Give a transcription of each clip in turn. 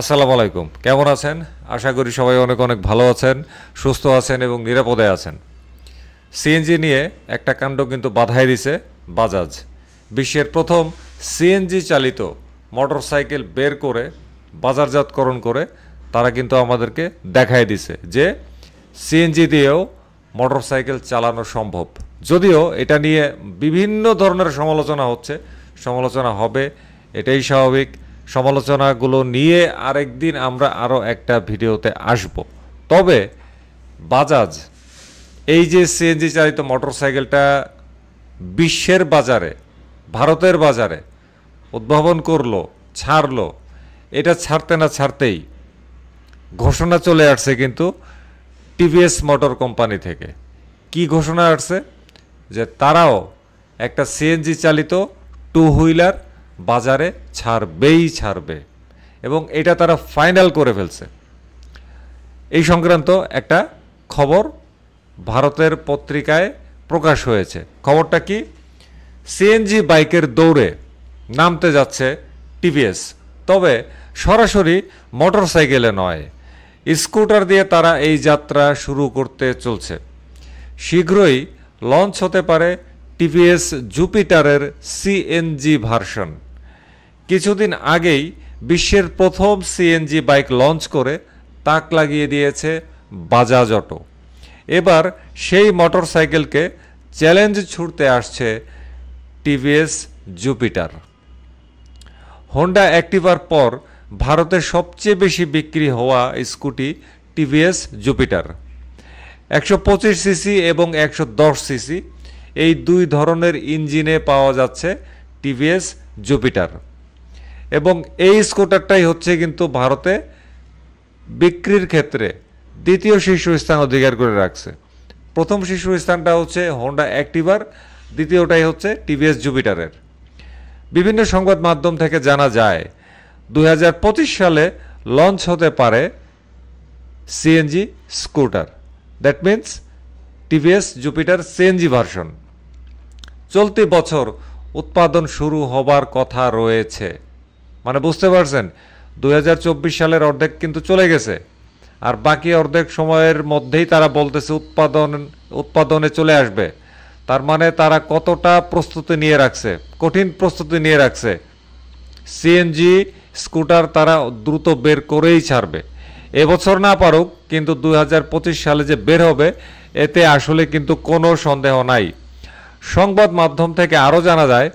আসসালামু আলাইকুম কেমন আছেন আশা করি সবাই অনেক অনেক ভালো আছেন সুস্থ আছেন এবং নিরাপদে আছেন সিএনজি নিয়ে একটা কাণ্ড কিন্তু বাধাই দিছে বাজাজ বিশ্বের প্রথম সিএনজি চালিত মোটর সাইকেল বের করে বাজারজাতকরণ করে তারা কিন্তু আমাদেরকে দেখাই দিছে যে সিএনজি দিয়েও মোটরসাইকেল চালানো সম্ভব যদিও এটা নিয়ে বিভিন্ন ধরনের সমালোচনা হচ্ছে সমালোচনা হবে এটাই স্বাভাবিক সমালোচনাগুলো নিয়ে আরেকদিন আমরা আরও একটা ভিডিওতে আসব তবে বাজাজ এই যে সিএনজি চালিত মোটরসাইকেলটা বিশ্বের বাজারে ভারতের বাজারে উদ্ভাবন করলো ছাড়লো এটা ছাড়তে না ছাড়তেই ঘোষণা চলে আসছে কিন্তু টিভিএস মোটর কোম্পানি থেকে কি ঘোষণা আসছে যে তারাও একটা সিএনজি চালিত টু হুইলার বাজারে ছাড়বেই ছাড়বে এবং এটা তারা ফাইনাল করে ফেলছে এই সংক্রান্ত একটা খবর ভারতের পত্রিকায় প্রকাশ হয়েছে খবরটা কি সিএনজি বাইকের দৌড়ে নামতে যাচ্ছে টিভিএস তবে সরাসরি মোটর সাইকেলে নয় স্কুটার দিয়ে তারা এই যাত্রা শুরু করতে চলছে শীঘ্রই লঞ্চ হতে পারে টিভিএস জুপিটারের সিএনজি ভার্সন কিছুদিন আগেই বিশ্বের প্রথম সিএনজি বাইক লঞ্চ করে তাক লাগিয়ে দিয়েছে বাজাজ অটো এবার সেই মোটরসাইকেলকে চ্যালেঞ্জ ছুটতে আসছে টিভিএস জুপিটার হন্ডা অ্যাক্টিভার পর ভারতের সবচেয়ে বেশি বিক্রি হওয়া স্কুটি টিভিএস জুপিটার একশো পঁচিশ সিসি এবং একশো সিসি এই দুই ধরনের ইঞ্জিনে পাওয়া যাচ্ছে টিভিএস জুপিটার এবং এই স্কুটারটাই হচ্ছে কিন্তু ভারতে বিক্রির ক্ষেত্রে দ্বিতীয় স্থান অধিকার করে রাখছে প্রথম স্থানটা হচ্ছে হোন্ডা অ্যাক্টিভার দ্বিতীয়টাই হচ্ছে টিভিএস জুপিটারের বিভিন্ন সংবাদ মাধ্যম থেকে জানা যায় দু সালে লঞ্চ হতে পারে CNG scooter that means TVS Jupiter CNG version চলতি বছর উৎপাদন শুরু হবার কথা রয়েছে মানে বুঝতে পারছেন দুই সালের অর্ধেক কিন্তু চলে গেছে আর বাকি অর্ধেক সময়ের মধ্যেই তারা বলতেছে উৎপাদন উৎপাদনে চলে আসবে তার মানে তারা কতটা প্রস্তুতি নিয়ে রাখছে কঠিন প্রস্তুতি নিয়ে রাখছে সিএনজি স্কুটার তারা দ্রুত বের করেই ছাড়বে এবছর না পারুক কিন্তু দু সালে যে বের হবে এতে আসলে কিন্তু কোনো সন্দেহ নাই সংবাদ মাধ্যম থেকে আরও জানা যায়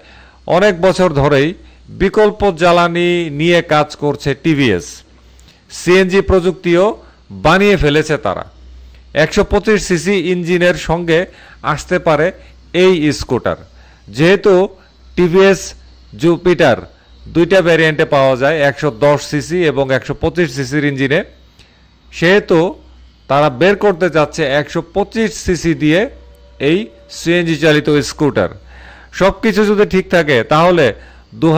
অনেক বছর ধরেই বিকল্প জ্বালানি নিয়ে কাজ করছে টিভিএস সিএনজি প্রযুক্তিও বানিয়ে ফেলেছে তারা একশো পঁচিশ সিসি ইঞ্জিনের সঙ্গে আসতে পারে এই স্কুটার যেহেতু টিভিএস জুপিটার দুইটা ভ্যারিয়েন্টে পাওয়া যায় একশো দশ সিসি এবং একশো পঁচিশ সিসির ইঞ্জিনে সেহেতু তারা বের করতে যাচ্ছে একশো পঁচিশ সিসি দিয়ে এই সিএনজি চালিত স্কুটার সব কিছু যদি ঠিক থাকে তাহলে দু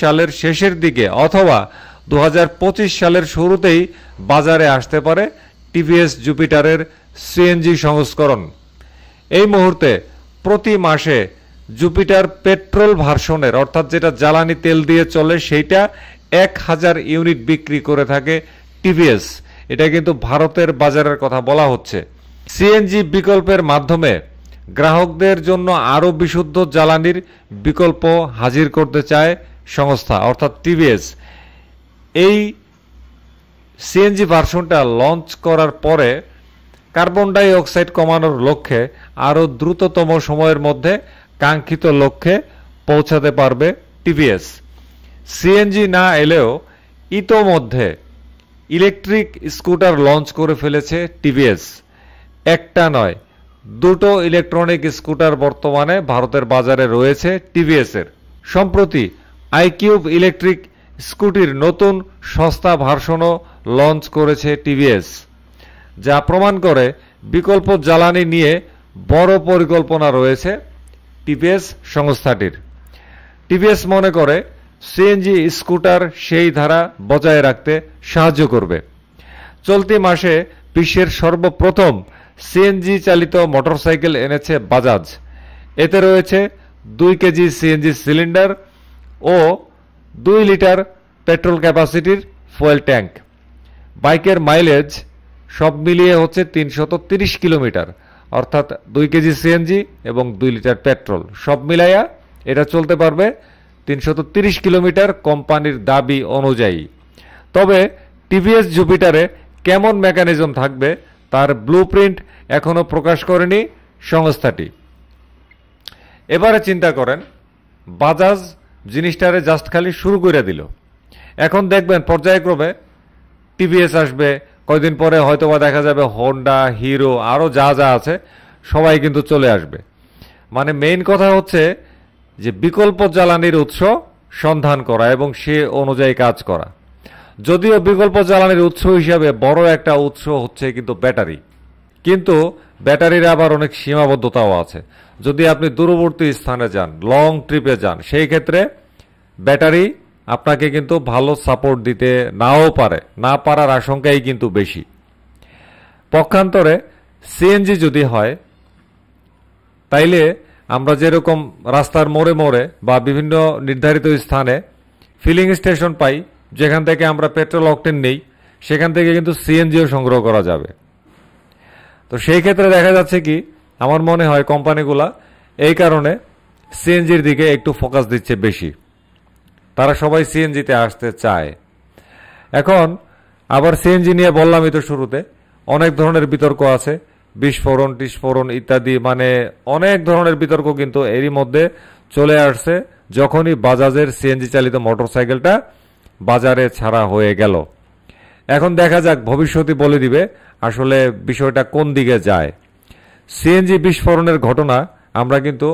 সালের শেষের দিকে অথবা দু সালের শুরুতেই বাজারে আসতে পারে টিভিএস জুপিটারের সিএনজি সংস্করণ এই মুহূর্তে প্রতি মাসে জুপিটার পেট্রোল ভার্সনের অর্থাৎ যেটা জ্বালানি তেল দিয়ে চলে সেইটা এক হাজার ইউনিট বিক্রি করে থাকে টিভিএস এটা কিন্তু ভারতের বাজারের কথা বলা হচ্ছে সিএনজি বিকল্পের মাধ্যমে গ্রাহকদের জন্য আরও বিশুদ্ধ জ্বালানির বিকল্প হাজির করতে চায় সংস্থা অর্থাৎ টিভিএস এই সিএনজি ভার্সনটা লঞ্চ করার পরে কার্বন ডাই অক্সাইড কমানোর লক্ষ্যে আরও দ্রুততম সময়ের মধ্যে কাঙ্ক্ষিত লক্ষ্যে পৌঁছাতে পারবে টিভিএস সিএনজি না এলেও ইতোমধ্যে ইলেকট্রিক স্কুটার লঞ্চ করে ফেলেছে টিভিএস একটা নয় দুটো ইলেকট্রনিক স্কুটার বর্তমানে ভারতের বাজারে রয়েছে টিভিএসের সম্প্রতি আইকিউব ইলেকট্রিক স্কুটির নতুন সস্তা ভার্সনও লঞ্চ করেছে টিভিএস যা প্রমাণ করে বিকল্প জ্বালানি নিয়ে বড় পরিকল্পনা রয়েছে টিভিএস সংস্থাটির টিভিএস মনে করে সিএনজি স্কুটার সেই ধারা বজায় রাখতে সাহায্য করবে চলতি মাসে বিশ্বের সর্বপ্রথম সিএনজি চালিত মোটরসাইকেল এনেছে বাজাজ এতে রয়েছে দুই কেজি সিএনজি সিলিন্ডার ও দুই লিটার পেট্রোল ক্যাপাসিটির ফুয়েল ট্যাঙ্ক বাইকের মাইলেজ সব মিলিয়ে হচ্ছে তিনশত তিরিশ কিলোমিটার অর্থাৎ দুই কেজি সিএনজি এবং দুই লিটার পেট্রোল সব মিলাইয়া এটা চলতে পারবে তিনশত তিরিশ কিলোমিটার কোম্পানির দাবি অনুযায়ী তবে টিভিএস জুপিটারে কেমন মেকানিজম থাকবে তার ব্লু প্রিন্ট এখনও প্রকাশ করেনি সংস্থাটি এবারে চিন্তা করেন বাজাজ জিনিসটারে জাস্ট খালি শুরু করে দিল এখন দেখবেন পর্যায়ক্রমে টিভিএস আসবে কয়দিন পরে হয়তোবা দেখা যাবে হন্ডা হিরো আরও যা যা আছে সবাই কিন্তু চলে আসবে মানে মেইন কথা হচ্ছে যে বিকল্প জ্বালানির উৎস সন্ধান করা এবং সে অনুযায়ী কাজ করা যদিও বিকল্প জ্বালানির উৎস হিসাবে বড় একটা উৎস হচ্ছে কিন্তু ব্যাটারি কিন্তু ব্যাটারির আবার অনেক সীমাবদ্ধতাও আছে যদি আপনি দূরবর্তী স্থানে যান লং ট্রিপে যান সেই ক্ষেত্রে ব্যাটারি আপনাকে কিন্তু ভালো সাপোর্ট দিতে নাও পারে না পারার আশঙ্কাই কিন্তু বেশি পক্ষান্তরে সিএনজি যদি হয় তাইলে আমরা যেরকম রাস্তার মোড়ে মোড়ে বা বিভিন্ন নির্ধারিত স্থানে ফিলিং স্টেশন পাই যেখান থেকে আমরা পেট্রোল অকটেন নেই সেখান থেকে কিন্তু সিএনজিও সংগ্রহ করা যাবে তো সেই ক্ষেত্রে দেখা যাচ্ছে কি আমার মনে হয় কোম্পানিগুলা এই কারণে সিএনজির দিকে একটু ফোকাস দিচ্ছে বেশি তারা সবাই সিএনজিতে আসতে চায় এখন আবার সিএনজি নিয়ে বললামই তো শুরুতে অনেক ধরনের বিতর্ক আছে বিস্ফোরণ টিস্ফোরণ ইত্যাদি মানে অনেক ধরনের বিতর্ক কিন্তু এরই মধ্যে চলে আসছে যখনই বাজাজের সিএনজি চালিত মোটরসাইকেলটা বাজারে ছাড়া হয়ে গেল এখন দেখা যাক ভবিষ্যতে বলে দিবে আসলে বিষয়টা কোন দিকে যায় সিএনজি বিস্ফোরণের ঘটনা আমরা কিন্তু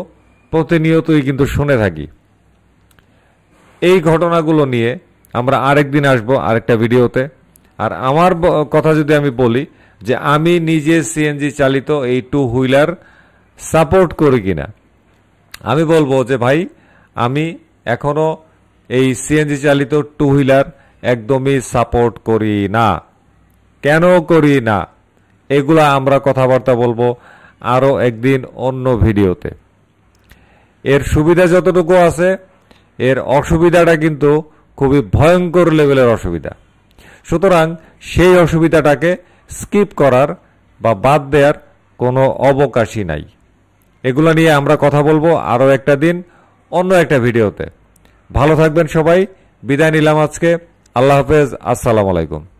প্রতিনিয়তই কিন্তু শুনে থাকি এই ঘটনাগুলো নিয়ে আমরা আরেকদিন আসব আরেকটা ভিডিওতে আর আমার কথা যদি আমি বলি যে আমি নিজে সিএনজি চালিত এই টু হুইলার সাপোর্ট করি কিনা আমি বলবো যে ভাই আমি এখনও এই সিএনজি চালিত টু হুইলার একদমই সাপোর্ট করি না কেন করি না এগুলা আমরা কথাবার্তা বলবো আরও একদিন অন্য ভিডিওতে এর সুবিধা যতটুকু আছে এর অসুবিধাটা কিন্তু খুবই ভয়ঙ্কর লেভেলের অসুবিধা সুতরাং সেই অসুবিধাটাকে স্কিপ করার বা বাদ দেওয়ার কোনো অবকাশই নাই এগুলো নিয়ে আমরা কথা বলবো আরও একটা দিন অন্য একটা ভিডিওতে ভালো থাকবেন সবাই বিদায় নিলাম আজকে আল্লাহ হাফেজ আসসালামু আলাইকুম